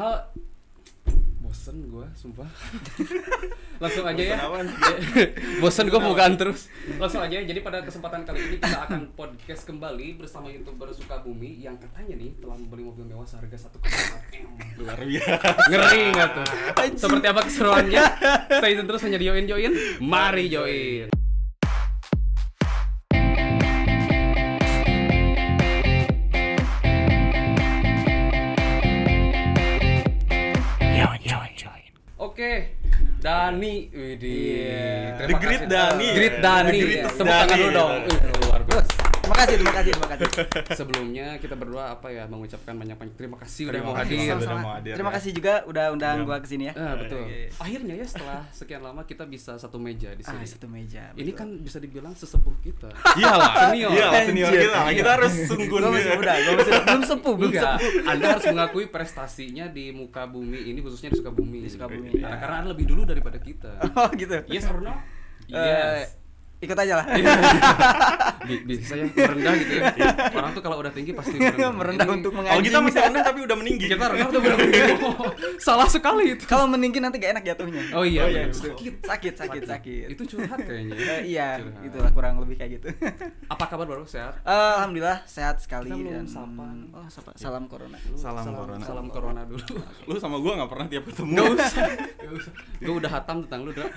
hal bosen gue sumpah langsung aja ya bosen gue bukan terus langsung aja ya jadi pada kesempatan kali ini kita akan podcast kembali bersama youtuber suka bumi yang katanya nih telah membeli mobil mewah seharga satu m luar biasa ngeri nggak tuh seperti apa keseruannya stay tune terus hanya join join mari join Dani, Widi. Yeah. Iya. The Great Dani. Great Dani. semangat lu dulu dong. Iya kasih, terima kasih, terima kasih. Sebelumnya kita berdua apa ya mengucapkan banyak-banyak terima kasih udah mau hadir. terima ya. kasih juga udah undang iya. gua ke sini ya. Uh, betul. Iya, iya, Akhirnya ya setelah sekian lama kita bisa satu meja di sini. Ah, satu meja. Betul. Ini kan bisa dibilang sesepuh kita. Iyalah, senior. Iya, senior kita. Kita harus sungguh Gua masih muda, gua masih belum sepuh, belum sepuh. Anda harus mengakui prestasinya di muka bumi ini khususnya di Sukabumi. Di Sukabumi. Karena karena lebih dulu daripada kita. Oh, gitu. Yes or no? Eh, yes ikut aja lah iya, iya. bisa saya merendah gitu ya iya. orang tuh kalau udah tinggi pasti merendah, merendah Ini, untuk mengaji kalau kita masih rendah tapi udah meninggi kita rendah tuh udah meninggi salah sekali itu kalau meninggi nanti gak enak jatuhnya oh iya, oh, iya. sakit sakit sakit sakit itu curhat kayaknya uh, iya curhat. itulah kurang lebih kayak gitu apa kabar baru sehat uh, alhamdulillah sehat sekali kita dan sapa oh sapa salam corona dulu. Salam, salam corona salam corona dulu lu sama gua nggak pernah tiap ketemu usah, gak usah. gua udah hatam tentang lu dra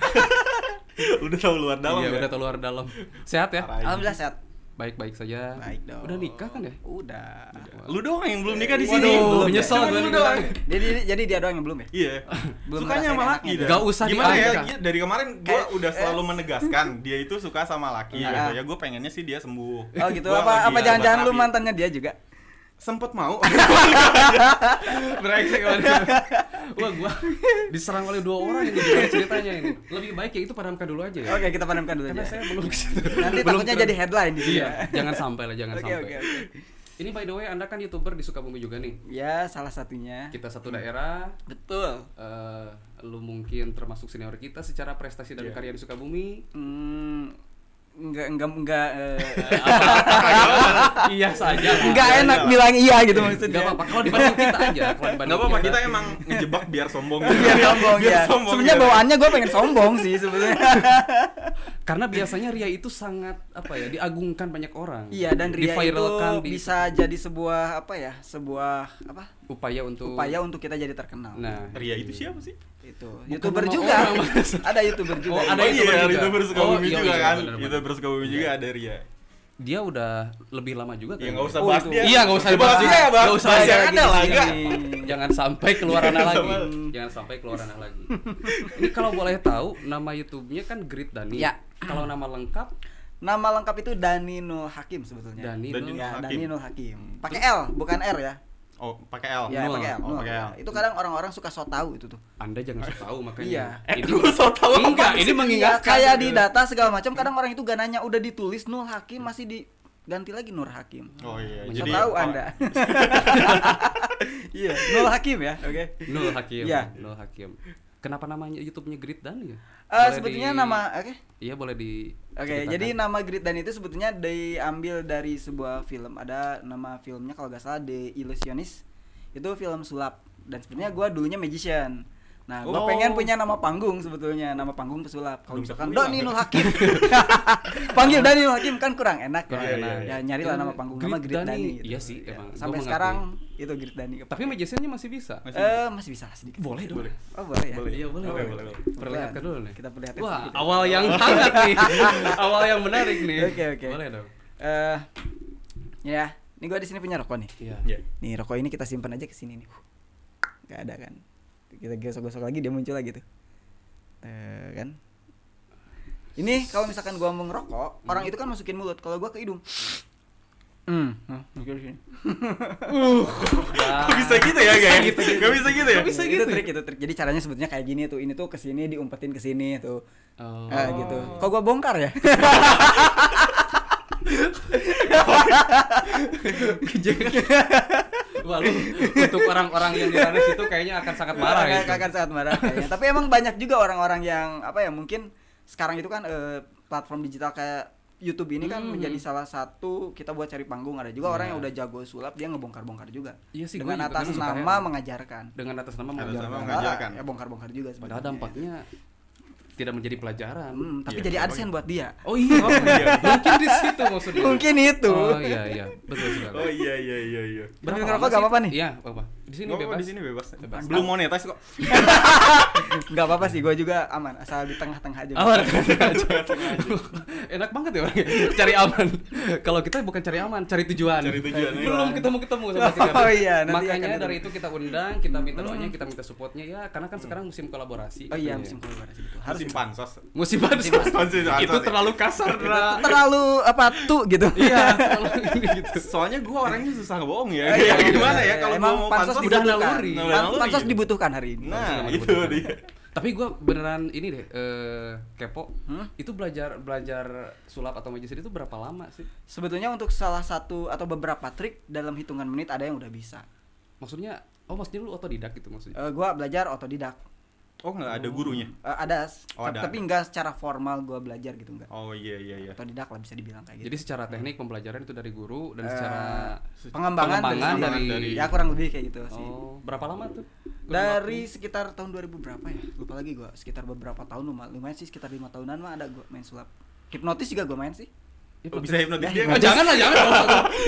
udah tau luar dalam iya, ya? udah tau luar dalam sehat ya alhamdulillah sehat baik-baik saja. Baik dong. Udah nikah kan ya? Udah. Udah. Lu doang yang belum nikah di sini. belum ya. nyesel lu doang Jadi jadi dia doang yang belum ya? Iya. belum Sukanya sama laki dah. Ya? Gak usah Gimana ya? Dari kemarin gue udah eh. selalu menegaskan dia itu suka sama laki iya. gitu ya. Gue pengennya sih dia sembuh. Oh gitu. apa apa jangan-jangan lu mantannya dia juga? sempet mau brengsek wah gua diserang oleh dua orang ini ceritanya ini lebih baik ya itu padamkan dulu aja ya oke okay, kita padamkan dulu aja. saya belum nanti belum takutnya jadi headline iya jangan sampai lah jangan okay, sampai okay, okay. ini by the way anda kan youtuber di Sukabumi juga nih ya salah satunya kita satu daerah betul uh, lu mungkin termasuk senior kita secara prestasi dan yeah. karya di Sukabumi hmm, Enggak, enggak, enggak. iya saja. Enggak iya, enak iya. bilang iya gitu iya. maksudnya. Enggak apa-apa kalau dibanding kita aja. Enggak apa-apa kita emang ngejebak biar sombong. biar sombong ya. sebenarnya gitu. bawaannya gue pengen sombong sih sebenarnya. Karena biasanya ria itu sangat apa ya diagungkan banyak orang. Iya dan ria itu bisa jadi sebuah apa ya sebuah apa? Upaya untuk upaya untuk kita jadi terkenal. Nah ria itu siapa sih? itu youtuber juga ada youtuber juga oh, ada ya, YouTuber, juga. YouTuber Sukabumi oh, iya, juga iya, kan bener -bener. youtuber Sukabumi juga iya. ada Ria dia udah lebih lama juga kan? Ya nggak usah oh, bahas dia. Iya nggak usah bahas dia. Nggak usah bahas yang ada lah. Jangan sampai keluar anak lagi. Jangan sampai keluar anak lagi. Ini kalau boleh tahu nama YouTube-nya kan Grid Dani. Ya. Kalau nama lengkap Nama lengkap itu Dani Nul Hakim sebetulnya. Dani Nul ya, Hakim. Dani Nul Hakim. Pakai L bukan R ya. Oh, pakai L. Iya, pakai L. Oh, pakai L. Iya, itu kadang orang-orang suka so tahu itu tuh. Anda jangan so tahu makanya. iya. Eh, so tahu enggak, ini iya, mengingatkan. Ya, kayak di data segala macam kadang orang itu gak nanya udah ditulis Nul Hakim masih di ganti lagi Nur Hakim. Oh iya. Jadi tahu oh. Anda. Iya, Nul Hakim ya. Oke. Okay. Nul Hakim. Iya. Nul Hakim. Kenapa namanya YouTube-nya Grid Dan ya? Uh, sebetulnya di... nama oke. Okay. Iya, boleh di Oke, okay, jadi nama Grid Dan itu sebetulnya diambil dari sebuah film. Ada nama filmnya kalau nggak salah The Illusionist. Itu film sulap dan sebetulnya gue dulunya magician Nah, gue oh. pengen punya nama panggung sebetulnya, nama panggung pesulap. Kalau misalkan Doni Nul Hakim. Panggil Nul nah. Hakim kan kurang enak ya. kurang ya. Enak. Ya, ya nyari lah nama panggung nama Grit Dani. gitu. Iya sih, ya. Sampai sekarang itu Grit Dani. Tapi majesennya masih bisa. Masih, eh, masih bisa lah sedikit. Boleh dong. Boleh. Oh, boleh ya. Boleh. Iya, boleh. Boleh, boleh. boleh. Perlihatkan dulu nih. Kita perlihatkan. Wah, sedikit. awal yang hangat nih. awal yang menarik nih. Oke, okay, oke. Okay. Boleh dong. Eh ya, ini gua di sini punya rokok nih. Iya. iya. Nih, rokok ini kita simpan aja ke sini nih. Gak ada kan? kita gosok gosok lagi dia muncul lagi tuh uh, kan ini kalau misalkan gua mau ngerokok hmm. orang itu kan masukin mulut kalau gua ke hidung Hmm, nah, sini. uh, bisa gitu ya, guys. Gitu, gitu. Gak bisa gitu ya. bisa gitu. Itu trik itu trik. Jadi caranya sebetulnya kayak gini tuh. Ini tuh kesini diumpetin kesini tuh. Oh. Eh, gitu. Kok gua bongkar ya? Jangan. Wah, lu, untuk orang-orang yang di situ itu kayaknya akan sangat marah ya. Akan, sangat marah kayaknya. Tapi emang banyak juga orang-orang yang apa ya mungkin sekarang itu kan uh, platform digital kayak YouTube ini kan hmm. menjadi salah satu kita buat cari panggung ada juga ya. orang yang udah jago sulap dia ngebongkar-bongkar juga iya sih, dengan atas nama mengajarkan dengan atas nama mengajarkan, mengajarkan. ya bongkar-bongkar juga sebenarnya. Padahal dampaknya tidak menjadi pelajaran. Hmm, tapi yeah, jadi adsen gitu. buat dia. Oh iya, oh, iya. mungkin di situ maksudnya. Mungkin itu. Oh iya iya, betul sekali. Oh iya iya iya iya. Berapa kenapa gak apa-apa nih? Iya, apa-apa. Di sini bebas. Di sini bebas. bebas. Belum monetis kok. Enggak apa-apa sih, gua juga aman asal di tengah-tengah aja. Aman. Enak banget ya orangnya. Cari aman. Kalau kita bukan cari aman, cari tujuan. Cari tujuan. Iya. Belum ketemu-ketemu sama si Oh iya, Makanya dari itu kita undang, kita minta hmm. doanya, kita minta supportnya ya, karena kan sekarang musim kolaborasi. Oh iya, iya. musim kolaborasi itu Harus musim pansos. Musim pansos. Itu terlalu kasar. Terlalu apa tuh gitu. Iya, terlalu gitu. Soalnya gua orangnya susah bohong ya. Iya, Gimana ya kalau mau pansos pansos udah Naluri. pansos dibutuhkan hari ini. Nah, itu dia. Tapi gue beneran ini deh uh, kepo. Hmm? Itu belajar belajar sulap atau magic itu berapa lama sih? Sebetulnya untuk salah satu atau beberapa trik dalam hitungan menit ada yang udah bisa. Maksudnya, oh maksudnya lu otodidak gitu maksudnya? Uh, eh, gue belajar otodidak Oh nggak ada hmm. gurunya? Uh, ada, oh, ada, tapi nggak secara formal gue belajar gitu nggak? Oh iya iya iya. Atau tidak lah bisa dibilang kayak gitu. Jadi secara hmm. teknik pembelajaran itu dari guru dan uh, secara pengembangan, pengembangan dari, dari, ya kurang lebih kayak gitu oh, sih. Berapa lama tuh? dari sekitar tahun 2000 berapa ya? Lupa lagi gue. Sekitar beberapa tahun lumayan sih sekitar lima tahunan mah ada gue main sulap. Hipnotis juga gue main sih. Iya, bisa hipnotis dia. Oh, jangan lah, jangan.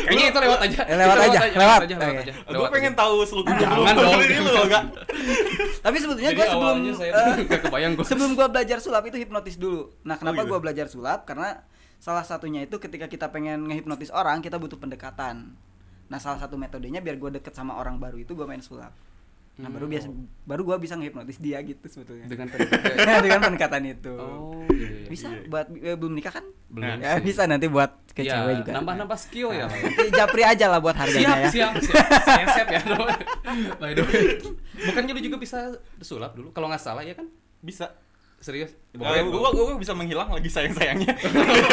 Kayaknya itu lewat aja. Eh, lewat aja, lewat. Eh, aja. Gue pengen tahu seluk beluk Jangan dong. lu enggak. Tapi sebetulnya gue sebelum eh, Sebelum gue belajar sulap itu hipnotis dulu. Nah, oh, kenapa gitu? gue belajar sulap? Karena salah satunya itu ketika kita pengen ngehipnotis orang, kita butuh pendekatan. Nah, salah satu metodenya biar gue deket sama orang baru itu gue main sulap. Nah, baru hmm. biasa baru gua bisa ngehipnotis dia gitu sebetulnya. Dengan pendekatan. dengan pendekatan itu. Oh, iya, iya, Bisa iya. buat eh, belum nikah kan? Belum. Ya, bisa nanti buat ke ya, cewek juga. Nambah-nambah skill ya. Nah, nanti japri aja lah buat harganya siap, ya. Siap, siap. siap, siap ya. By the way. Bukannya lu juga bisa sulap dulu kalau nggak salah ya kan? Bisa Serius? Eh, Pokoknya uh, gua, gua, gua bisa menghilang lagi sayang-sayangnya.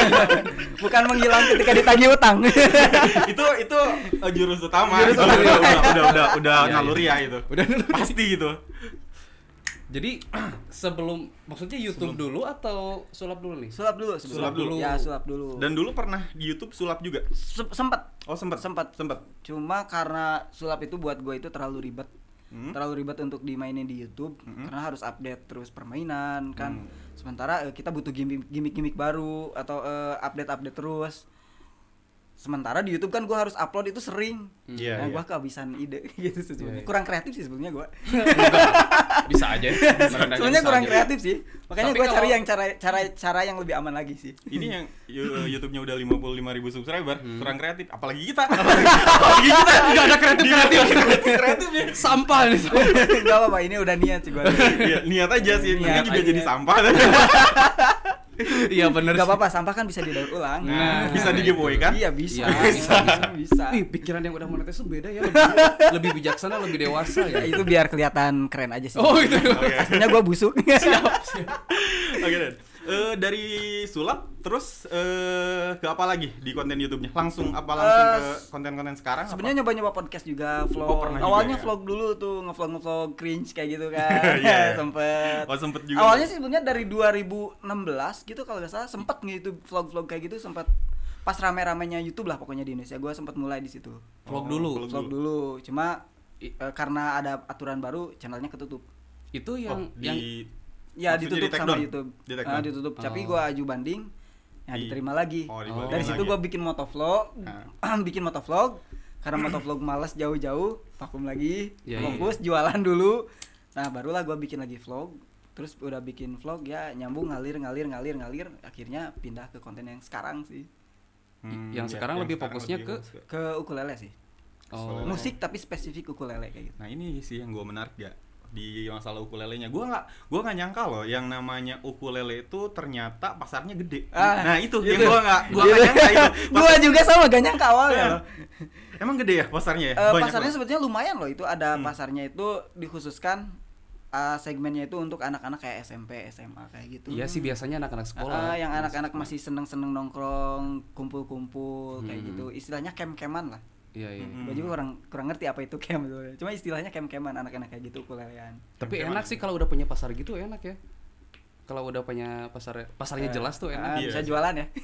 Bukan menghilang ketika ditagih utang. itu itu uh, jurus utama. Jurus utama. Udah, udah udah udah, udah ya, naluri ya itu. Udah naluri. Pasti gitu. Jadi sebelum maksudnya YouTube sebelum. dulu atau sulap dulu nih? Sulap dulu, sebelum. sulap dulu. Ya, sulap dulu. Dan dulu pernah di YouTube sulap juga? Se sempet. Oh, sempet. Sempet. Sempet. Cuma karena sulap itu buat gue itu terlalu ribet hmm. terlalu ribet untuk dimainin di YouTube hmm. karena harus update terus permainan kan hmm. sementara uh, kita butuh gimmick-gimmick baru atau eh, update-update uh, terus sementara di YouTube kan gue harus upload itu sering hmm. yeah, nah yeah. gue kehabisan ide gitu sebenarnya yeah, yeah. kurang kreatif sih sebenarnya gue bisa aja sebenarnya kurang aja. kreatif sih makanya gue cari yang cara cara cara yang lebih aman lagi sih ini yang eh, YouTube-nya udah 55 ribu subscriber hmm. kurang kreatif apalagi kita apalagi kita nggak ada kreatif kreatif kreatif ya sampah nih nggak apa-apa ini udah niat sih gue iya, niat aja sih niat, juga jadi sampah Iya benar. Gak apa-apa, sampah kan bisa didaur ulang. Nah, nah bisa nah, di giveaway gitu. kan? Iya bisa. Ya, bisa. bisa. bisa. Ih, pikiran yang udah monetis itu beda ya. Lebih, lebih bijaksana, lebih dewasa ya. itu biar kelihatan keren aja sih. Oh itu. gitu. Aslinya gue busuk. siap, siap. Oke, okay, then uh, dari sulap terus uh, ke apa lagi di konten YouTube-nya? Langsung apa eh, langsung uh, ke konten-konten sekarang? Sebenarnya nyoba-nyoba podcast juga, oh, vlog. Oh, Awalnya juga, ya? vlog dulu tuh, ngevlog ngevlog cringe kayak gitu kan. yeah, iya. sempet. Oh, sempet juga. Awalnya sih sebenarnya dari 2016 gitu kalau nggak salah sempet YouTube vlog-vlog kayak gitu sempet pas rame-ramenya YouTube lah pokoknya di Indonesia gue sempet mulai di situ. Vlog oh, dulu, vlog, dulu. Cuma karena ada aturan baru channelnya ketutup. Itu yang oh, yang ya ditutup sama down. YouTube di nah, ditutup oh. tapi gue aju banding ya di... diterima lagi oh, oh. dari situ gue ya? bikin motovlog nah. bikin motovlog karena motovlog malas jauh-jauh vakum lagi yeah, iya, fokus yeah. jualan dulu nah barulah gue bikin lagi vlog terus udah bikin vlog ya nyambung ngalir ngalir ngalir ngalir akhirnya pindah ke konten yang sekarang sih hmm, yang ya, sekarang yang lebih sekarang fokusnya lebih ke ke ukulele sih oh. musik tapi spesifik ukulele kayak gitu nah ini sih yang gue menarik ya di masalah ukulelenya gue nggak gue nggak nyangka loh yang namanya ukulele itu ternyata pasarnya gede ah, nah itu gitu. yang gue nggak gue nggak nyangka itu gue juga sama gak nyangka awalnya nah. loh emang gede ya pasarnya ya? Uh, pasarnya sebetulnya lumayan loh itu ada hmm. pasarnya itu dikhususkan uh, segmennya itu untuk anak-anak kayak SMP SMA kayak gitu iya sih biasanya anak-anak sekolah uh, yang anak-anak masih seneng-seneng nongkrong kumpul-kumpul hmm. kayak gitu istilahnya kem-keman lah Iya iya. Mm -hmm. Gue juga kurang kurang ngerti apa itu camp dulu. Cuma istilahnya camp-campan anak-anak kayak gitu kuliahan. Tapi camp enak sih kalau udah punya pasar gitu enak ya. Kalau udah punya pasar pasarnya uh, jelas tuh enak. Uh, iya. Bisa jualan ya.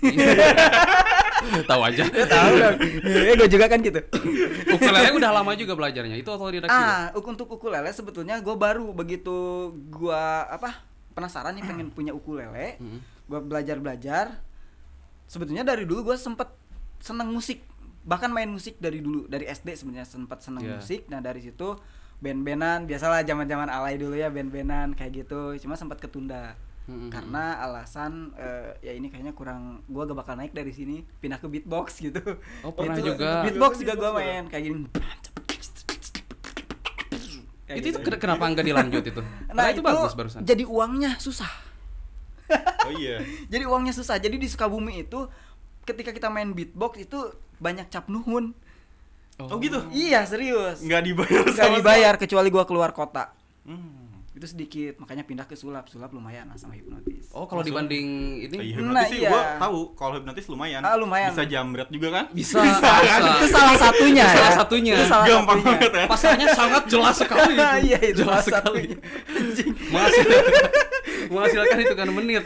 tahu aja. Ya, tahu dong. Ya, eh, gue juga kan gitu. ukulele udah lama juga belajarnya. Itu atau otodidak Ah, juga? untuk ukulele sebetulnya gue baru begitu gue apa penasaran nih pengen punya ukulele. Mm -hmm. Gue belajar belajar. Sebetulnya dari dulu gue sempet seneng musik bahkan main musik dari dulu dari SD sebenarnya sempat seneng yeah. musik nah dari situ band-bandan biasalah zaman-zaman alay dulu ya band-bandan kayak gitu cuma sempat ketunda mm-hmm. karena alasan uh, ya ini kayaknya kurang gua gak bakal naik dari sini pindah ke beatbox gitu oh pernah itu, juga beatbox juga gua main kayak gini kayak itu, gitu. itu kenapa nggak dilanjut itu nah, itu, itu bagus barusan jadi uangnya susah oh iya jadi uangnya susah jadi di Sukabumi itu ketika kita main beatbox itu banyak cap nuhun. Oh, gitu? oh gitu? Iya serius. Nggak dibayar. Nggak sama dibayar sama. kecuali gue keluar kota. Hmm. Itu sedikit makanya pindah ke sulap. Sulap lumayan lah sama hipnotis. Oh kalau dibanding ini? Ya, hipnotis nah, sih iya. gue tahu kalau hipnotis lumayan. Ah, lumayan. Bisa jamret juga kan? Bisa. bisa, bisa. Kan? Itu salah satunya. ya. Salah satunya. Itu salah Gampang satunya. banget ya. Pasalnya sangat jelas sekali. Itu. iya itu jelas sekali. Masih menghasilkan itu kan menit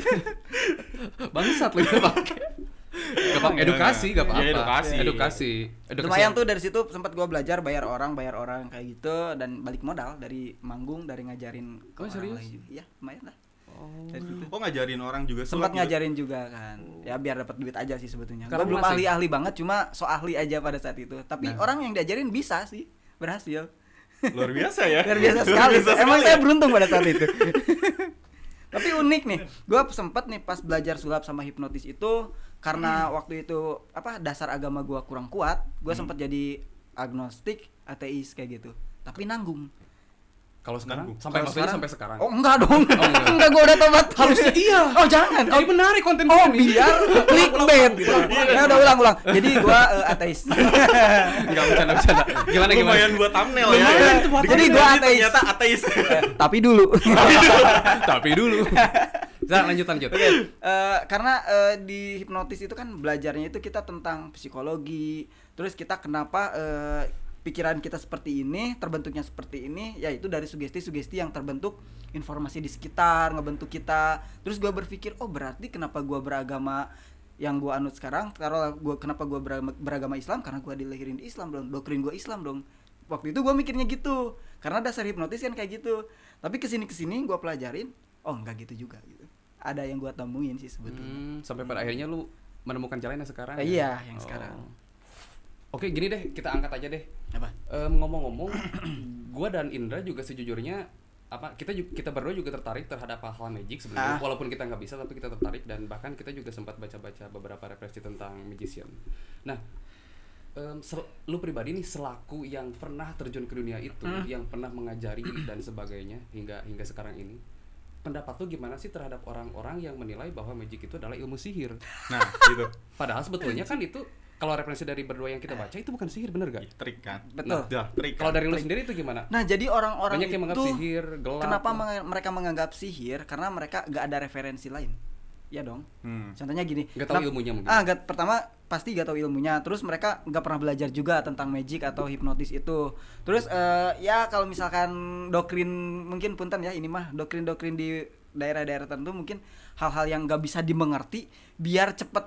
bangsat lu kita pakai gak apa, edukasi gak apa-apa. Iya, edukasi. Iya. edukasi. Edukasi. Lumayan tuh dari situ sempat gue belajar bayar orang, bayar orang kayak gitu dan balik modal dari manggung, dari ngajarin ke oh, serius? ya lumayan lah. Oh. oh ngajarin orang juga sempat gitu? ngajarin juga kan oh. ya biar dapat duit aja sih sebetulnya karena belum ahli ahli banget cuma so ahli aja pada saat itu tapi nah. orang yang diajarin bisa sih berhasil luar biasa ya luar biasa sekali luar biasa sekali. emang saya beruntung pada saat itu Tapi unik nih. Gue sempet nih pas belajar sulap sama hipnotis itu karena hmm. waktu itu apa dasar agama gue kurang kuat, gue hmm. sempet jadi agnostik, ateis kayak gitu. Tapi nanggung. Kalau sekarang sampai Kalo sekarang? sampai sekarang. Oh, enggak dong. Oh, enggak, enggak gue udah tobat. Harusnya iya. Oh, jangan. ini oh, menarik konten Oh, biar clickbait. Gitu. Ya udah ulang-ulang. Iya. Jadi gua uh, ateis. Enggak bercanda-bercanda. Gimana gimana? Lumayan buat thumbnail ya. Lumayan buat Jadi gua ateis. Ternyata ateis. Ya, tapi dulu. Tapi dulu. Nah, lanjut lanjut. Okay. Uh, eh, karena uh, di hipnotis itu kan belajarnya itu kita tentang psikologi, terus kita kenapa uh, pikiran kita seperti ini, terbentuknya seperti ini, yaitu dari sugesti-sugesti yang terbentuk informasi di sekitar, ngebentuk kita. Terus gue berpikir, oh berarti kenapa gue beragama yang gue anut sekarang, karena gue kenapa gue beragama, Islam karena gue dilahirin di Islam dong, doktrin gue Islam dong. Waktu itu gue mikirnya gitu, karena dasar hipnotis kan kayak gitu. Tapi kesini kesini gue pelajarin, oh enggak gitu juga gitu. Ada yang gue temuin sih sebetulnya. Hmm, sampai pada akhirnya lu menemukan jalannya sekarang. Eh, ya? Iya, yang oh. sekarang Oke, gini deh, kita angkat aja deh. Apa? Um, ngomong-ngomong, gua dan Indra juga sejujurnya apa kita juga, kita berdua juga tertarik terhadap hal-hal magic sebenarnya ah. walaupun kita nggak bisa tapi kita tertarik dan bahkan kita juga sempat baca-baca beberapa referensi tentang magician. Nah, um, lu pribadi nih selaku yang pernah terjun ke dunia itu, hmm. yang pernah mengajari dan sebagainya hingga hingga sekarang ini, pendapat lu gimana sih terhadap orang-orang yang menilai bahwa magic itu adalah ilmu sihir? Nah, gitu. Padahal sebetulnya kan itu kalau referensi dari berdua yang kita eh. baca itu bukan sihir bener gak? Ya, trik kan. Betul. Nah, trik. Kan? Kalau dari lu sendiri itu gimana? Nah, jadi orang-orang itu menganggap sihir, gelap. Kenapa meng mereka menganggap sihir? Karena mereka gak ada referensi lain. ya dong. Hmm. Contohnya gini. Gak tahu ilmunya mungkin. Ah, gak, pertama pasti gak tahu ilmunya. Terus mereka gak pernah belajar juga tentang magic atau hipnotis itu. Terus uh, ya kalau misalkan doktrin mungkin punten ya ini mah doktrin-doktrin di daerah-daerah tertentu mungkin hal-hal yang gak bisa dimengerti biar cepet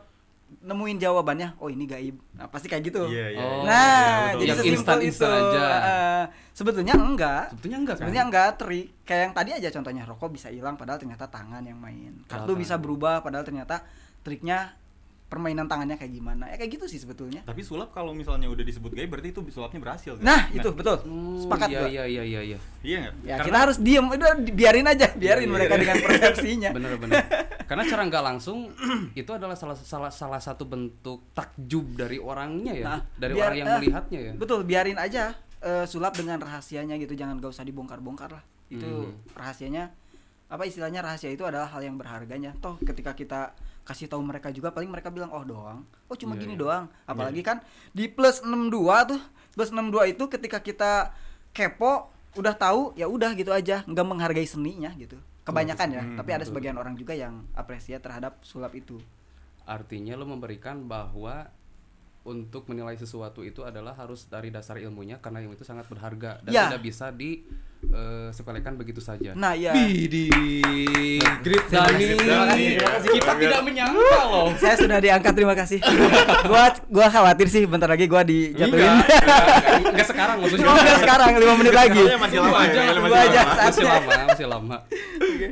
nemuin jawabannya oh ini gaib nah pasti kayak gitu yeah, yeah, oh, nah yeah, iya, jadi instan itu instan aja. Uh, sebetulnya enggak sebetulnya enggak kan? sebetulnya enggak trik kayak yang tadi aja contohnya rokok bisa hilang padahal ternyata tangan yang main kartu bisa berubah padahal ternyata triknya permainan tangannya kayak gimana ya kayak gitu sih sebetulnya tapi sulap kalau misalnya udah disebut gay berarti itu sulapnya berhasil kan? nah, itu nah. betul uh, sepakat iya, iya, iya iya iya iya iya ya karena, kita harus diem udah biarin aja iya, biarin iya, mereka iya. dengan persepsinya bener bener karena cara nggak langsung itu adalah salah salah salah satu bentuk takjub dari orangnya ya nah, dari biar, orang yang uh, melihatnya ya betul biarin aja uh, sulap dengan rahasianya gitu jangan gak usah dibongkar bongkar lah itu hmm. rahasianya apa istilahnya rahasia itu adalah hal yang berharganya toh ketika kita kasih tahu mereka juga paling mereka bilang oh doang oh cuma yeah, gini yeah. doang apalagi yeah. kan di plus 62 tuh plus 62 itu ketika kita kepo udah tahu ya udah gitu aja nggak menghargai seninya gitu kebanyakan ya hmm, tapi ada hmm, betul. sebagian orang juga yang apresiasi terhadap sulap itu artinya lo memberikan bahwa untuk menilai sesuatu itu adalah harus dari dasar ilmunya karena ilmu itu sangat berharga dan ya. tidak bisa di uh, sepelekan begitu saja. Nah, ya. Bidi. Grip Dani. Kita tidak menyangka loh. Saya sudah diangkat, terima kasih. gua gua khawatir sih bentar lagi gua dijatuhin. Enggak, enggak, enggak sekarang maksudnya. enggak sekarang 5 menit lagi. Masih lama. Ya, masih lama. Ya. Masih lama. Masih lama. Oke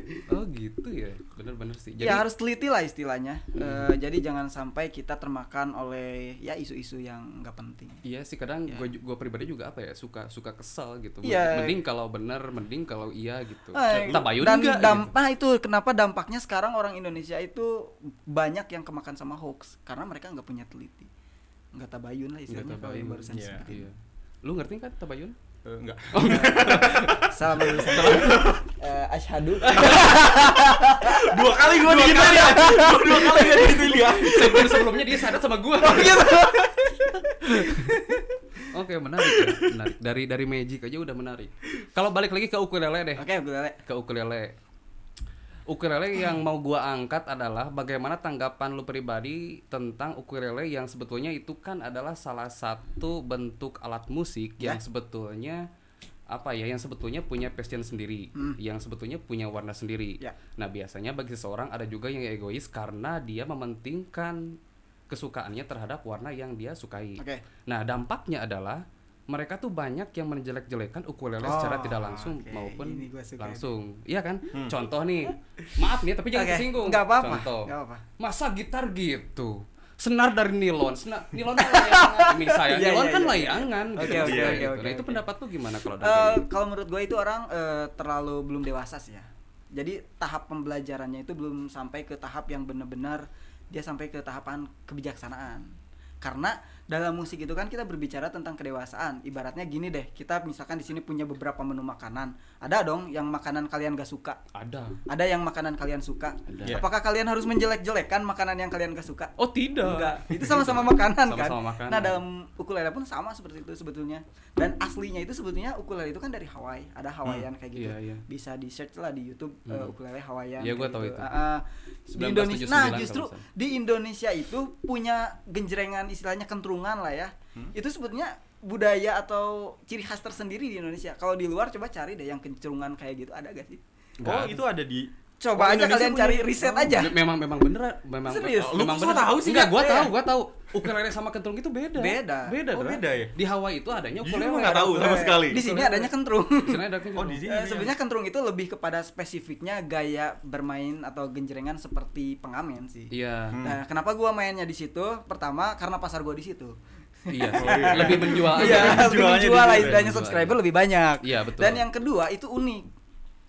benar sih. Ya, jadi, ya harus teliti lah istilahnya. Hmm. Uh, jadi jangan sampai kita termakan oleh ya isu-isu yang nggak penting. Iya sih kadang ya. gue gue pribadi juga apa ya suka suka kesal gitu. Ya. Mending kalau benar, mending kalau iya gitu. Eh, dan juga, dampak gitu. Ah, itu kenapa dampaknya sekarang orang Indonesia itu banyak yang kemakan sama hoax karena mereka nggak punya teliti, nggak tabayun lah istilahnya kalau yang barusan yeah. seperti yeah. Lu ngerti kan tabayun? Eh, enggak. Oh, enggak. Salam dulu. Salam. Uh, ashadu. dua kali gua digituin ya. Dua, dua kali gua digituin ya. Sebelum sebelumnya dia sadar sama gua. Oh, gitu. Oke, okay, menarik, ya. menarik. Dari dari magic aja udah menarik. Kalau balik lagi ke ukulele deh. Oke, okay, ukulele. Ke ukulele ukulele yang mau gua angkat adalah bagaimana tanggapan lu pribadi tentang ukulele yang sebetulnya itu kan adalah salah satu bentuk alat musik yeah. yang sebetulnya apa ya yang sebetulnya punya passion sendiri, hmm. yang sebetulnya punya warna sendiri. Yeah. Nah, biasanya bagi seseorang ada juga yang egois karena dia mementingkan kesukaannya terhadap warna yang dia sukai. Okay. Nah, dampaknya adalah mereka tuh banyak yang menjelek-jelekan ukulele oh, secara tidak langsung okay. maupun langsung. Iya kan? Hmm. Contoh nih. Maaf nih tapi jangan okay. tersinggung. Gak apa-apa. Contoh. apa. Masa gitar gitu. Senar dari nilon. Senar nilon layangan. Misalnya yeah, nilon yeah, kan yeah, iya. layangan yeah. gitu. Okay, okay, okay, gitu. Okay, nah, itu okay. pendapat tuh gimana kalau uh, kalau menurut gue itu orang uh, terlalu belum dewasa sih ya. Jadi tahap pembelajarannya itu belum sampai ke tahap yang benar-benar dia sampai ke tahapan kebijaksanaan. Karena dalam musik itu kan kita berbicara tentang kedewasaan. Ibaratnya gini deh, kita misalkan di sini punya beberapa menu makanan. Ada dong yang makanan kalian gak suka. Ada. Ada yang makanan kalian suka. Ada. Iya. Apakah kalian harus menjelek-jelekan makanan yang kalian gak suka? Oh tidak. Enggak. Itu sama-sama makanan sama -sama kan. Sama makanan. Nah dalam ukulele pun sama seperti itu sebetulnya. Dan aslinya itu sebetulnya ukulele itu kan dari Hawaii. Ada hmm. Hawaiian hmm. kayak gitu. Yeah, yeah. Bisa di search lah di YouTube eh, hmm. uh, ukulele Hawaiian. Iya yeah, gue tahu gitu. itu. Uh, uh, di Indonesia. Nah justru di Indonesia itu punya genjrengan istilahnya kentrum kurungan lah ya hmm? itu sebetulnya budaya atau ciri khas tersendiri di Indonesia kalau di luar coba cari deh yang kencurungan kayak gitu ada gak sih oh itu ada di coba oh, aja Indonesia kalian punya, cari riset oh, aja. Memang memang bener memang serius. Oh, Lu memang bener. tahu sih? Enggak, gua ya? tahu, iya. gua tahu. Ukurannya sama kentrung itu beda. Beda. Beda, oh, beda ya. Di Hawaii itu adanya ukurannya enggak tahu sama sekali. Di sini adanya kentrung. Oh, di sini. Eh, sebenarnya kentrung itu lebih kepada spesifiknya gaya bermain atau genjrengan seperti pengamen sih. Iya. Hmm. Nah, kenapa gua mainnya di situ? Pertama karena pasar gua di situ. Iya, oh, iya, lebih menjual. Iya, lebih menjual lah ya. istilahnya subscriber lebih banyak. Iya, betul. Dan yang kedua itu unik.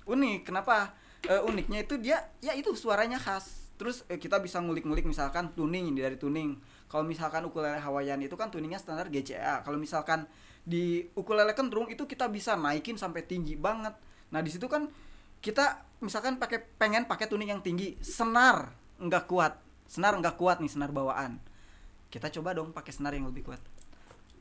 Unik, kenapa? uh, uniknya itu dia ya itu suaranya khas terus eh, kita bisa ngulik-ngulik misalkan tuning ini dari tuning kalau misalkan ukulele Hawaiian itu kan tuningnya standar GCA kalau misalkan di ukulele kentrung itu kita bisa naikin sampai tinggi banget nah di situ kan kita misalkan pakai pengen pakai tuning yang tinggi senar nggak kuat senar nggak kuat nih senar bawaan kita coba dong pakai senar yang lebih kuat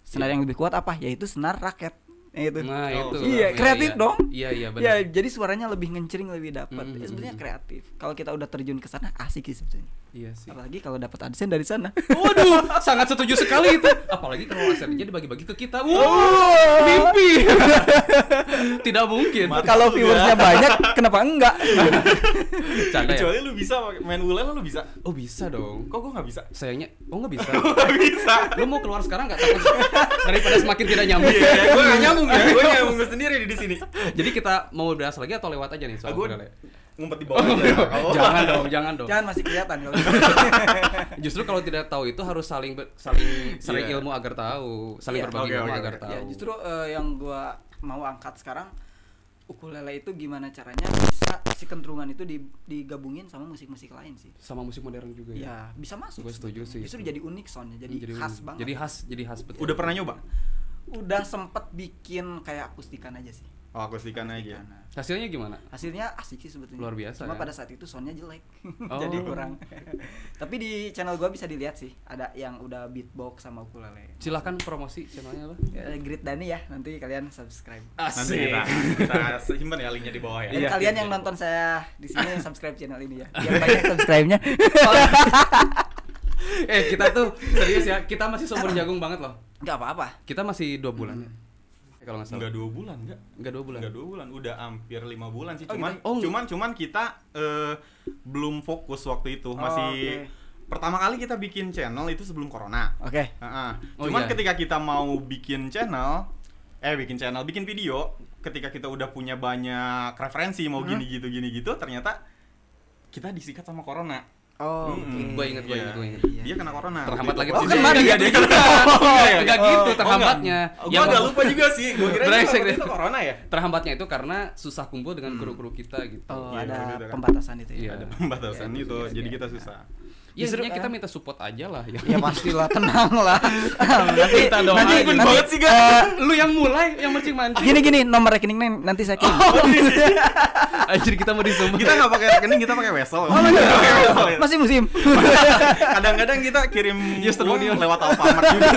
senar yang lebih kuat apa yaitu senar raket itu. Nah, oh. itu. Iya, iya, kreatif iya, dong. Iya, iya ya, benar. Ya, jadi suaranya lebih ngencering, lebih dapat. Mm ya, -hmm. sebenarnya hmm. kreatif. Kalau kita udah terjun ke sana asik sih sebenarnya. Iya sih. Apalagi kalau dapat adsen dari sana. Waduh, sangat setuju sekali itu. Apalagi kalau adsennya dibagi-bagi ke kita. Wow, oh. mimpi. Tidak mungkin. Kalau viewersnya banyak, kenapa enggak? Canda ya. Kecuali lu bisa main ulen lu bisa. Oh, bisa dong. Kok gua nggak bisa? Sayangnya, oh nggak bisa. Gak bisa. Lu mau keluar sekarang nggak takut daripada semakin tidak nyambung. Iya, gua enggak nyambung nanggung ya gue nanggung sendiri di sini jadi kita mau bahas lagi atau lewat aja nih soal gue ngumpet di bawah oh, aja. Iya. jangan dong jangan dong jangan masih kelihatan kalau gitu. justru kalau tidak tahu itu harus saling saling saling iya. ilmu agar tahu saling iya. berbagi ilmu agar tahu justru eh, yang gue mau angkat sekarang ukulele itu gimana caranya bisa si kentrungan itu digabungin sama musik-musik lain sih sama musik modern juga ya, ya bisa masuk gue setuju sih justru jadi unik soundnya jadi, jadi khas unik. banget jadi khas jadi khas betul udah pernah nyoba udah sempet bikin kayak akustikan aja sih. Oh, akustikan, aja. Hasilnya gimana? Hasilnya asik sih sebetulnya. Luar biasa. Cuma ya? pada saat itu soundnya jelek. Oh. Jadi kurang. Tapi di channel gua bisa dilihat sih, ada yang udah beatbox sama ukulele. Silahkan promosi channelnya apa? Ya, Grid Dani ya, nanti kalian subscribe. Asik. Nanti kita, kita simpan ya linknya di bawah ya. Dan iya. kalian yang nonton saya di sini subscribe channel ini ya. yang banyak subscribe-nya. eh, kita tuh serius ya, kita masih sumber jagung banget loh Enggak apa-apa. Kita masih dua bulan hmm. kalau nggak salah. Enggak dua bulan, enggak. Enggak dua bulan. Enggak dua bulan, udah hampir lima bulan sih. Oh, cuman, gitu? oh, cuman, cuman kita uh, belum fokus waktu itu, oh, masih. okay. Pertama kali kita bikin channel itu sebelum corona. Oke. Okay. Uh -uh. Oh, cuman iya. ketika kita mau bikin channel, eh bikin channel, bikin video, ketika kita udah punya banyak referensi mau hmm. gini gitu gini gitu, ternyata kita disikat sama corona. Oh, mm -hmm. gue inget, gue inget, gue iya, inget. Iya, iya. Dia kena corona. Terhambat lagi. Oh, kemarin ya dia kena. Gitu, oh, enggak gitu, terhambatnya. Gue agak lupa juga sih. Gue kira itu corona ya. Terhambatnya itu karena susah kumpul dengan hmm. kru-kru kita gitu. Oh, ada pembatasan itu ya. Ada pembatasan itu, jadi kita susah. Ya, kita eh, minta support aja lah ya. Ya pastilah, tenang lah. nanti kita doa. Nanti, nanti, banget sih kan. Uh, lu yang mulai, yang mancing mancing. Gini gini, nomor rekeningnya nanti saya kirim. Oh, Anjir kita mau disumbang. Kita nggak pakai rekening, kita pakai wesel. Oh, iya. wesel. Ya. Masih musim. Kadang-kadang kita kirim Justru lewat Alfamart juga.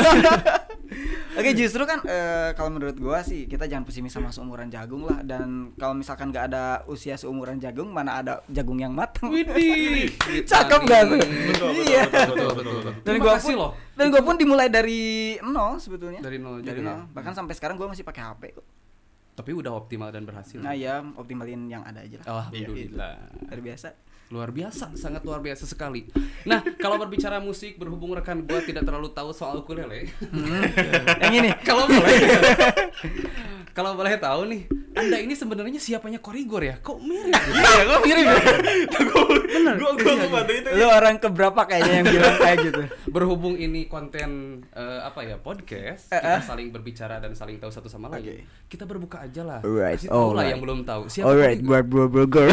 Oke, justru kan uh, kalau menurut gua sih kita jangan pesimis sama seumuran jagung lah dan kalau misalkan nggak ada usia seumuran jagung, mana ada jagung yang matang. Widih. Cakep banget. iya. betul, betul, betul, betul. Dan gua pun loh. Dan gua pun dimulai dari nol sebetulnya. Dari nol. Dari nol. Bahkan sampai sekarang gua masih pakai HP kok tapi udah optimal dan berhasil. Nah ya optimalin yang ada aja lah. Alhamdulillah. Luar iya, gitu. biasa luar biasa sangat luar biasa sekali nah kalau berbicara musik berhubung rekan gue tidak terlalu tahu soal ukulele hmm. yang ini kalau boleh kalau boleh tahu nih anda ini sebenarnya siapanya Korigor ya? Kok mirip? Gitu? Iya, kok mirip ya? Bener. Gue gue iya, bantu iya. itu. Lu ya. orang keberapa kayaknya yang bilang kayak gitu. Berhubung ini konten uh, apa ya podcast, uh, uh. kita eh. saling berbicara dan saling tahu satu sama lain. Okay. Kita berbuka aja lah. Alright. Oh, tahu lah yang belum tahu. Siapa Alright, buat bro burger.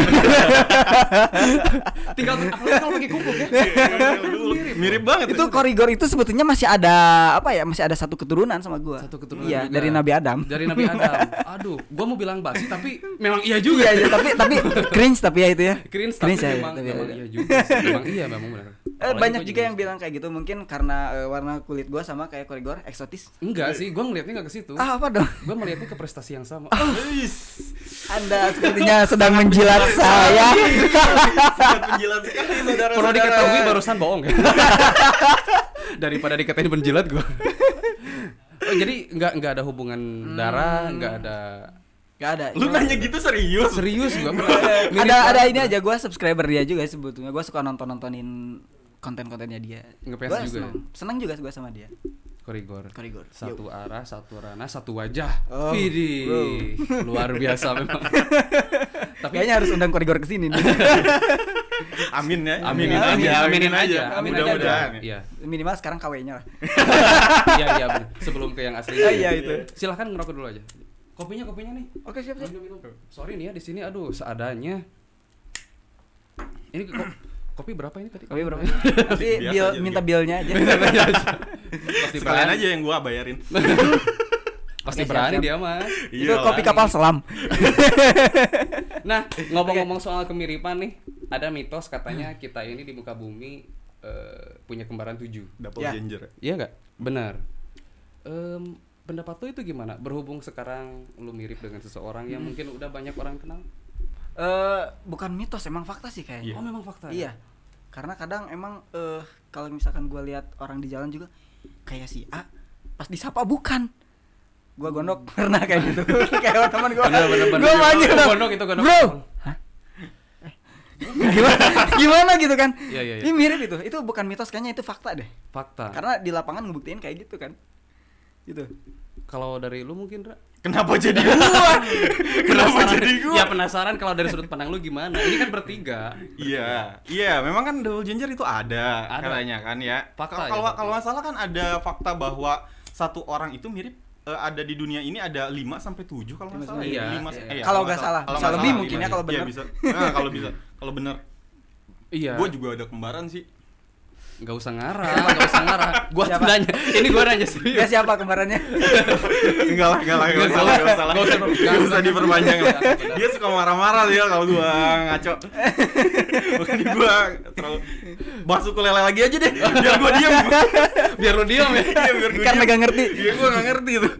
Tinggal upload kalau pakai kupluk ya. Iya, iya, iya, mirip, banget. Itu korigor itu sebetulnya masih ada apa ya? Masih ada satu keturunan sama gua. Satu keturunan. Iya, dari Nabi Adam. Dari Nabi Adam. Aduh, gua mau bilang basi tapi memang iya juga. ya tapi tapi cringe tapi ya itu ya. Cringe, cringe tapi, ya, memang, tapi ya, memang ya. iya juga. Memang iya memang benar. Eh, banyak juga yang bilang kayak gitu mungkin karena uh, warna kulit gua sama kayak koregor eksotis. Enggak sih, gua ngelihatnya nggak ke situ. Ah, apa dong? gua melihatnya ke prestasi yang sama. Oh. Anda sepertinya sedang menjilat saya. menjilat sekali saudara. Perlu diketahui barusan bohong ya. Daripada diketahui menjilat gue. Oh, jadi nggak nggak ada hubungan darah, hmm. nggak ada Gak ada. Lu nanya iya. gitu serius? Serius gua. ada ada ini aja gua subscriber dia juga sebetulnya. Gua suka nonton-nontonin konten-kontennya dia. Ngepes juga. Seneng. seneng juga gue sama dia. Korigor. Korigor. Satu Yo. arah, satu ranah, satu wajah. Oh, Widih. Luar biasa memang. Tapi kayaknya harus undang Korigor ke sini nih. amin ya. Aminin, amin, aja, aminin, aminin aja. Amin aja. Mudah-mudahan. Iya. Minimal sekarang KW-nya lah. Iya, iya benar. Sebelum ke yang asli. Iya, ya, itu. Silahkan ngerokok dulu aja. Kopinya, kopinya nih. Oke, siap, siap. Sorry nih ya di sini aduh seadanya. Ini kok Kopi berapa ini tadi? Kopi berapa? Tapi bill, minta billnya aja. Minta aja. Pasti berani aja yang gua bayarin. Pasti Oke, berani dia mah. Iya itu kopi kapal selam. nah, ngomong-ngomong soal kemiripan nih, ada mitos katanya kita ini di muka bumi eh, punya kembaran tujuh. Double ya. ginger. Iya kak. Benar. Um, pendapat lo itu gimana? Berhubung sekarang lu mirip dengan seseorang yang hmm. mungkin udah banyak orang kenal? uh, bukan mitos emang fakta sih kayaknya yeah. oh memang fakta ya? iya karena kadang emang uh, kalau misalkan gue lihat orang di jalan juga kayak si A pas disapa bukan gue gondok pernah kayak gitu kayak teman gue gue manja gondok itu gondok bro Hah? Eh, gimana gimana gitu kan ya, ya, ya. ini mirip itu itu bukan mitos kayaknya itu fakta deh fakta karena di lapangan ngebuktiin kayak gitu kan gitu kalau dari lu mungkin Ra? Kenapa jadi gua? Kenapa jadi gua? Ya penasaran kalau dari sudut pandang lu gimana? Ini kan bertiga. Iya. Iya, memang kan double ginger itu ada, ada. katanya kan ya. ya kalau kalau ya, kalau nggak salah kan ada fakta bahwa satu orang itu mirip uh, ada di dunia ini ada 5 sampai 7 kalau nggak salah. Iya. Eh, iya, kalau nggak salah, kalau bisa lebih mungkin iya, ya kalau iya, benar. Iya, bisa. Nah, kalau bisa kalau benar. Iya. Gue juga ada kembaran sih. Gak usah ngarah, gak usah ngarah. Gua tanya, nanya. Ini gua nanya sih. Ya siapa kemarinnya? enggak lah, enggak lah, enggak salah, enggak salah. Enggak usah, enggak usah diperpanjang. Dia suka marah-marah dia kalau gua ngaco. Bukan gua terlalu bahas lele lagi aja deh. Biar gua diam. biar lu diam ya. Iya, biar gua Karena gak ngerti. Iya, gua gak ngerti tuh.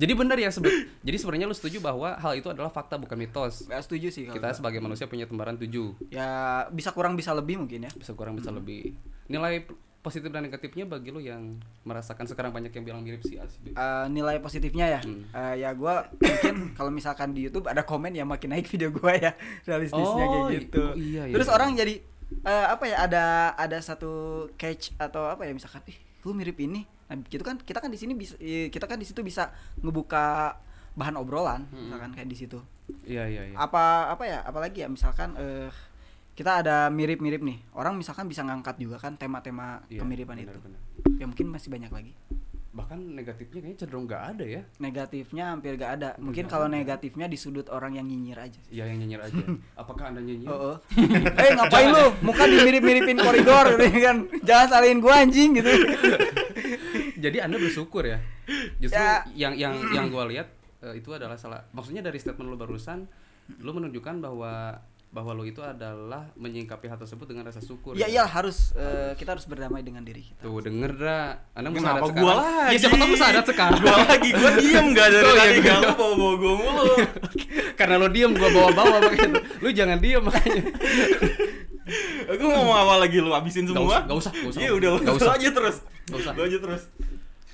Jadi benar ya sebe jadi sebenarnya lu setuju bahwa hal itu adalah fakta bukan mitos. Ya, setuju sih. Kita enggak. sebagai manusia punya tembaran tujuh. Ya bisa kurang bisa lebih mungkin ya. Bisa kurang bisa hmm. lebih. Nilai positif dan negatifnya bagi lu yang merasakan sekarang banyak yang bilang mirip si A si Uh, nilai positifnya ya. Hmm. Uh, ya gua mungkin kalau misalkan di YouTube ada komen ya makin naik video gua ya realistisnya oh, kayak gitu. Oh, iya, iya. Terus iya. orang jadi uh, apa ya ada ada satu catch atau apa ya misalkan ih lu mirip ini nah, gitu kan kita kan di sini bisa iya, kita kan di situ bisa ngebuka bahan obrolan hmm. misalkan kayak di situ iya iya iya apa apa ya apalagi ya misalkan uh, kita ada mirip-mirip nih orang misalkan bisa ngangkat juga kan tema-tema ya, kemiripan benar, itu Benar. ya mungkin masih banyak lagi bahkan negatifnya kayaknya cenderung gak ada ya negatifnya hampir gak ada mungkin kalau negatifnya di sudut orang yang nyinyir aja iya yang nyinyir aja apakah anda nyinyir oh, oh. eh ngapain lu ya. muka dimirip-miripin koridor ini ya kan jangan salahin gua anjing gitu jadi anda bersyukur ya justru ya. yang yang yang gue lihat uh, itu adalah salah maksudnya dari statement lo barusan lo menunjukkan bahwa bahwa lo itu adalah menyingkapi hal tersebut dengan rasa syukur. Iya iya harus uh, kita harus berdamai dengan diri kita. Tuh denger dah. Anda mau sadar sekarang. Gua lagi? Ya siapa tahu sadar sekarang. gua lagi gua diem oh, iya, gak dari tadi gak bawa bawa gua mulu. Karena lo diem gua bawa bawa makanya. Lo jangan diem makanya. Aku mau ngomong apa lagi lo. abisin semua? Gak usah, gak usah. Iya udah, gak usah aja terus. Gak usah. gak aja terus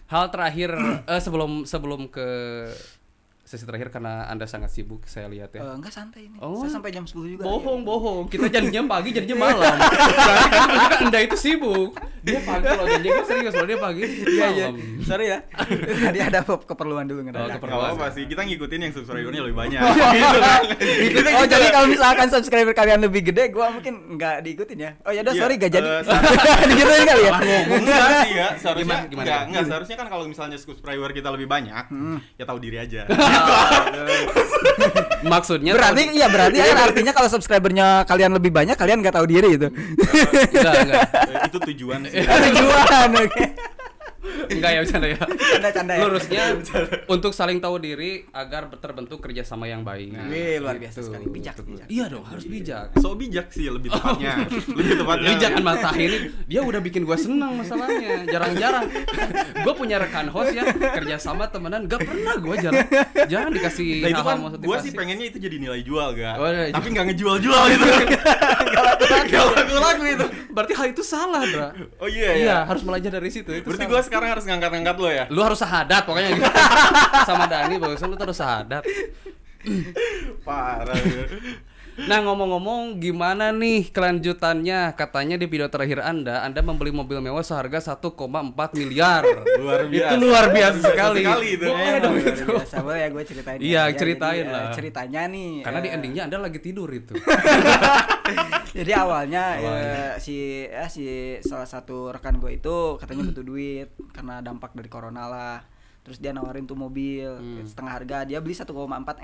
hal terakhir uh, sebelum sebelum ke sesi terakhir karena anda sangat sibuk saya lihat ya. Uh, enggak santai ini. Oh. Saya sampai jam 10 juga. Bohong, ya. bohong. Kita janjinya pagi, janjinya malam. Berarti kan, kan anda itu sibuk. Dia pagi loh, janjinya kan serius loh dia pagi. Iya, iya. Sorry ya. Tadi ada keperluan dulu nggak Oh, keperluan. Apa sih? Kita ngikutin yang subscribernya lebih banyak. Oh, iya. gitu kan. oh, jadi kalau misalkan subscriber kalian lebih gede, gue mungkin nggak diikutin ya. Oh ya udah, iya, sorry gak eh, jadi. gitu kali ya enggak, iya, seharusnya gimana, gimana? Enggak, enggak, seharusnya kan kalau misalnya subscriber kita lebih banyak, hmm. ya tahu diri aja. Maksudnya berarti tahu, ya berarti kan artinya kalau subscribernya kalian lebih banyak, kalian nggak tahu diri itu. enggak, enggak. Itu tujuan sih. tujuan, oke. Okay. Enggak ya bercanda ya. Canda-canda ya. Lurusnya untuk saling tahu diri agar terbentuk kerjasama yang baik. Nah, Wih, luar biasa gitu. sekali. Bijak, bijak. Iya dong, harus bijak. So bijak sih lebih tepatnya. Oh, lebih tepatnya. Bijak kan Mas ini dia udah bikin gue senang masalahnya. Jarang-jarang. gue punya rekan host ya kerjasama temenan gak pernah gue jarang jarang dikasih nah, itu kan gue sih pengennya itu jadi nilai jual gak oh, ya, tapi nggak ngejual-jual gitu gak laku-laku itu berarti hal itu salah bro oh iya yeah, iya yeah. harus belajar dari situ itu berarti gue sekarang harus ngangkat-ngangkat lo ya. Lu harus sahadat pokoknya gitu. Sama Dani bagusnya lu harus sahadat. Parah. Ya. Nah ngomong-ngomong gimana nih kelanjutannya? Katanya di video terakhir Anda, Anda membeli mobil mewah seharga 1,4 miliar. luar biasa. Itu luar biasa sekali. sekali Boleh ya, dong itu. boleh gue ceritain. Iya ya, ceritain jadi, eh, lah. ceritanya nih. Karena uh, di eh, endingnya Anda lagi tidur itu. jadi awalnya eh, awalnya. Ya, si ya, si salah satu rekan gue itu katanya butuh duit karena dampak dari corona lah terus dia nawarin tuh mobil hmm. setengah harga dia beli 1,4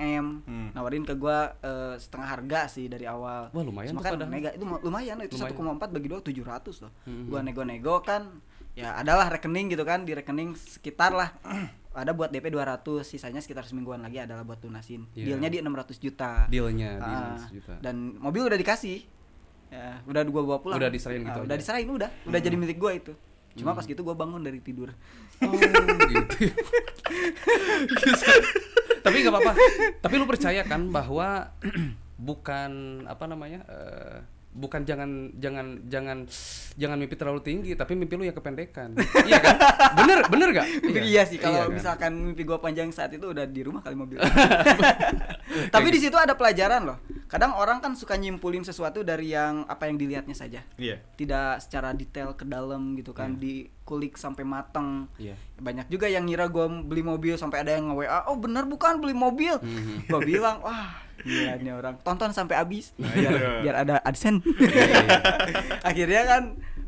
m hmm. nawarin ke gua uh, setengah harga sih dari awal wah lumayan Cuma kan mega itu lumayan itu koma 1,4 bagi dua tujuh loh hmm. gua nego-nego kan ya adalah rekening gitu kan di rekening sekitar lah ada buat DP 200 sisanya sekitar semingguan lagi adalah buat tunasin yeah. dealnya di 600 juta dealnya uh, di 600 ah, juta dan mobil udah dikasih ya, udah gua bawa pulang udah diserahin gitu uh, udah diserahin udah udah hmm. jadi milik gua itu cuma hmm. pas gitu gue bangun dari tidur oh, gitu. Ya. tapi nggak apa-apa tapi lu percaya kan bahwa bukan apa namanya uh, bukan jangan jangan jangan jangan mimpi terlalu tinggi tapi mimpi lu ya kependekan iya kan bener bener gak iya, iya sih kalau iya kan? misalkan mimpi gue panjang saat itu udah di rumah kali mobil tapi di situ ada pelajaran loh kadang orang kan suka nyimpulin sesuatu dari yang apa yang dilihatnya saja yeah. tidak secara detail ke dalam gitu kan yeah. dikulik sampai mateng yeah. banyak juga yang ngira gue beli mobil sampai ada yang nge WA oh benar bukan beli mobil mm-hmm. gue bilang wah gila orang tonton sampai habis nah, biar, biar ada adsense iya, iya, iya. akhirnya kan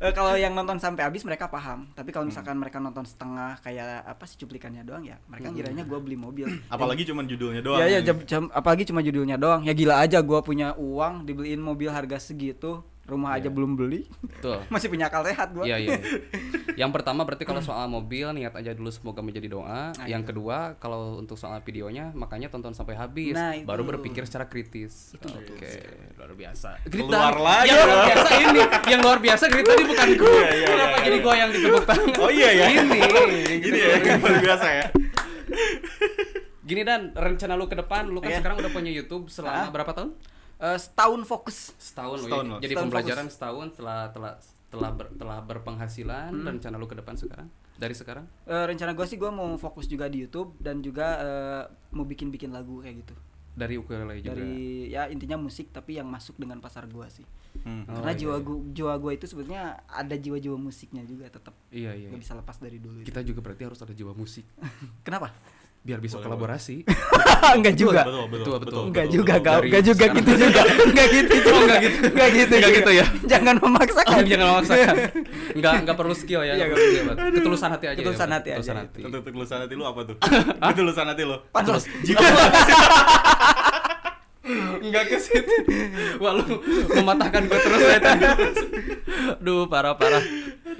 Eh, kalau yang nonton sampai habis mereka paham tapi kalau misalkan hmm. mereka nonton setengah kayak apa sih cuplikannya doang ya mereka hmm. kiranya gue beli mobil apalagi cuma judulnya doang ya ya jam, jam, apalagi cuma judulnya doang ya gila aja gue punya uang dibeliin mobil harga segitu rumah yeah. aja belum beli Betul. masih punya akal sehat gua iya yeah, iya yeah. yang pertama berarti kalau soal mobil niat aja dulu semoga menjadi doa nah, yang itu. Iya. kedua kalau untuk soal videonya makanya tonton sampai habis nah, itu. baru berpikir secara kritis oke okay. Iya. luar biasa Grita, keluar lagi yang luar biasa ini yang luar biasa Grita ini bukan iya, gue yeah, yeah, kenapa yeah, jadi yeah. gue yang ditepuk tangan oh iya ya ini ini ya luar biasa ya gini dan rencana lu ke depan lu kan yeah. sekarang udah punya YouTube selama ah? berapa tahun uh, setahun fokus setahun, setahun loh ya. jadi setahun pembelajaran fokus. setahun telah telah telah ber, telah berpenghasilan hmm. rencana lu ke depan sekarang dari sekarang uh, rencana gue sih gue mau fokus juga di YouTube dan juga uh, mau bikin bikin lagu kayak gitu dari ukulele juga dari ya intinya musik tapi yang masuk dengan pasar gue sih hmm. Oh, karena iya, jiwa iya. jiwa gua itu sebetulnya ada jiwa-jiwa musiknya juga tetap iya iya gak iya. bisa lepas dari dulu kita itu. juga berarti harus ada jiwa musik kenapa biar bisa boleh, kolaborasi. enggak juga. Betul, betul, betul, betul, enggak juga, enggak gitu juga gitu juga. Enggak gitu oh, juga. Enggak gitu. Enggak gitu. Enggak gitu ya. Jangan memaksakan. Oh, jangan memaksakan. Enggak enggak perlu skill ya. Iya, enggak perlu skill. Ketulusan hati aja. Ya, Ketulusan hati aja. Ketulusan gitu. hati. Ketulusan hati lu apa tuh? Ketulusan hati lu. pantas Jika nggak ke situ wah mematahkan gue terus ya tadi aduh parah parah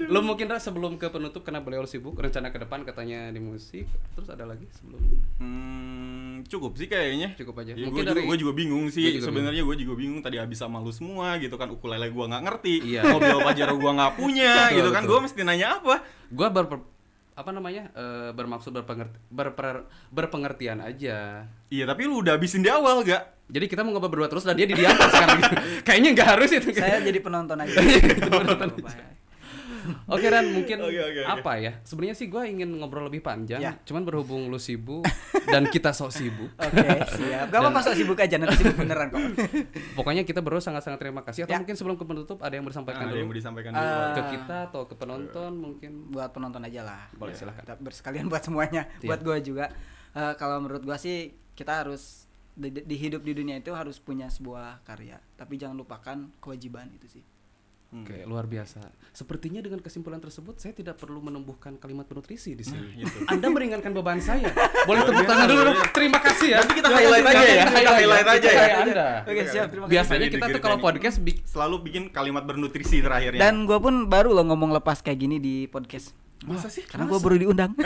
lu mungkin Ra, sebelum ke penutup karena beliau sibuk rencana ke depan katanya di musik terus ada lagi sebelum hmm, cukup sih kayaknya cukup aja ya, mungkin gue dari... juga, gue juga bingung sih sebenarnya gue juga bingung tadi habis sama lu semua gitu kan ukulele gue nggak ngerti iya. mobil pajero gue nggak punya betul, gitu kan gue mesti nanya apa gue baru apa namanya uh, bermaksud berpengerti, berper, berpengertian aja iya tapi lu udah habisin di awal gak jadi kita mau ngobrol berdua terus dan dia di sekarang gitu. kayaknya nggak harus itu saya jadi penonton aja, penonton aja. Oke Ran, mungkin okay, okay, okay. apa ya? Sebenarnya sih gue ingin ngobrol lebih panjang, yeah. cuman berhubung lu sibuk dan kita sok sibuk. Oke, okay, siap. Gak apa-apa sok sibuk aja nanti sibuk beneran kok. Pokoknya kita berdua sangat-sangat terima kasih. Atau yeah. mungkin sebelum ke penutup ada yang ah, disampaikan nah, dulu. Ada yang mau disampaikan dulu. Eh, ke kita atau ke penonton eh. mungkin. Buat penonton aja lah. Boleh yeah. silahkan. Bersekalian buat semuanya, yeah. buat gue juga. Uh, kalau menurut gue sih kita harus di, di hidup di dunia itu harus punya sebuah karya, tapi jangan lupakan kewajiban itu sih. Okay. Luar biasa. Sepertinya dengan kesimpulan tersebut saya tidak perlu menumbuhkan kalimat penutrisi di sini. Hmm, gitu. Anda meringankan beban saya. Boleh tepuk tangan dulu. Terima kasih ya. Nanti kita highlight aja ya. Kita highlight aja ya. Anda. Oke, siap. Terima kasih. Biasanya kita tuh kalau podcast selalu bikin kalimat bernutrisi terakhirnya. Dan gue pun baru loh ngomong lepas kayak gini di podcast. Masa sih? Karena gue baru diundang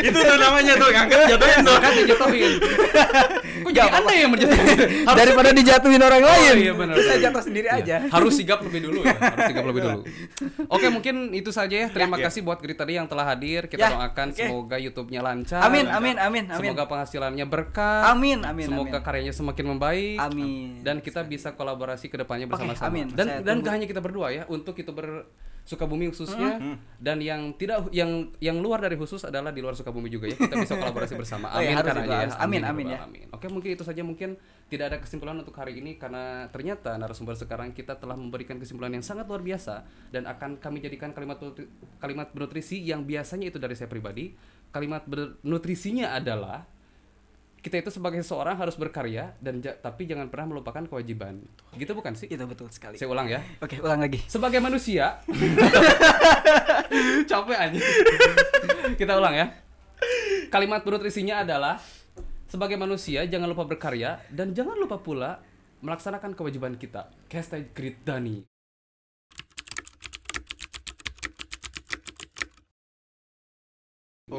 itu tuh namanya tuh ngangkat jatuhin tuh kan jatuhin gue jadi anda yang daripada dijatuhin orang oh, lain iya bener, terus saya jatuh sendiri iya. aja harus sigap lebih dulu ya harus sigap lebih dulu oke mungkin itu saja ya terima ya, kasih ya. buat Grit yang telah hadir kita ya, doakan okay. semoga YouTube-nya lancar amin amin amin semoga penghasilannya berkah amin amin semoga amin. karyanya semakin membaik amin dan kita bisa kolaborasi kedepannya bersama-sama amin. dan dan gak hanya kita berdua ya untuk youtuber Sukabumi khususnya hmm. -hmm. dan yang tidak yang yang luar dari khusus adalah di luar Sukabumi juga ya kita bisa kolaborasi bersama oh iya, amin oh, ya, karena itu, ya, amin amin, amin ya amin. oke mungkin itu saja mungkin tidak ada kesimpulan untuk hari ini karena ternyata narasumber sekarang kita telah memberikan kesimpulan yang sangat luar biasa dan akan kami jadikan kalimat kalimat bernutrisi yang biasanya itu dari saya pribadi kalimat bernutrisinya adalah kita itu sebagai seorang harus berkarya dan ja tapi jangan pernah melupakan kewajiban. Gitu bukan sih? Itu betul sekali. Saya ulang ya. Oke, ulang lagi. Sebagai manusia capek aja. kita ulang ya. Kalimat penutrisinya adalah sebagai manusia jangan lupa berkarya dan jangan lupa pula melaksanakan kewajiban kita. Hashtag Grid Dani.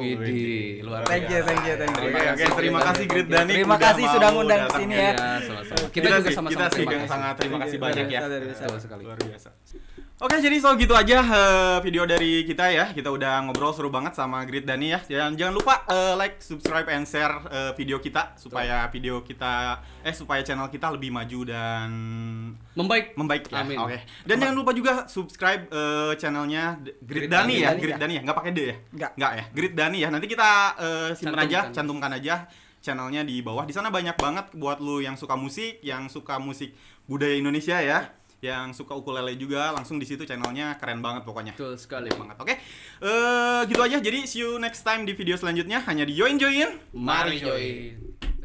Oh, Widih, luar biasa. Thank you, thank you, thank you. Oke, okay, okay, terima kasih Grid Dani. Terima kasih sudah ngundang ke sini ya. ya sama-sama. Kita, kita juga sama-sama terima kasih. Sangat terima kasih banyak ya. Iya, Betul sekali. Luar biasa. Oke, jadi so gitu aja uh, video dari kita ya. Kita udah ngobrol seru banget sama Grid Dani ya. jangan jangan lupa uh, like, subscribe, and share uh, video kita supaya Tuh. video kita eh supaya channel kita lebih maju dan membaik. Membaik. Ya. Amin. Oke. Okay. Dan Amin. jangan lupa juga subscribe uh, channelnya Grid, Dani, ya. Grit Grid ya? Dani ya. Nggak pakai D ya? Nggak. Nggak ya. Grid Dani ya. Nanti kita uh, simpan aja, cantumkan aja channelnya di bawah. Di sana banyak banget buat lu yang suka musik, yang suka musik budaya Indonesia ya yang suka ukulele juga langsung di situ channelnya keren banget pokoknya. Betul sekali banget. Oke. Okay? Uh, eh, gitu aja. Jadi see you next time di video selanjutnya hanya di join. Enjoyin. Mari join.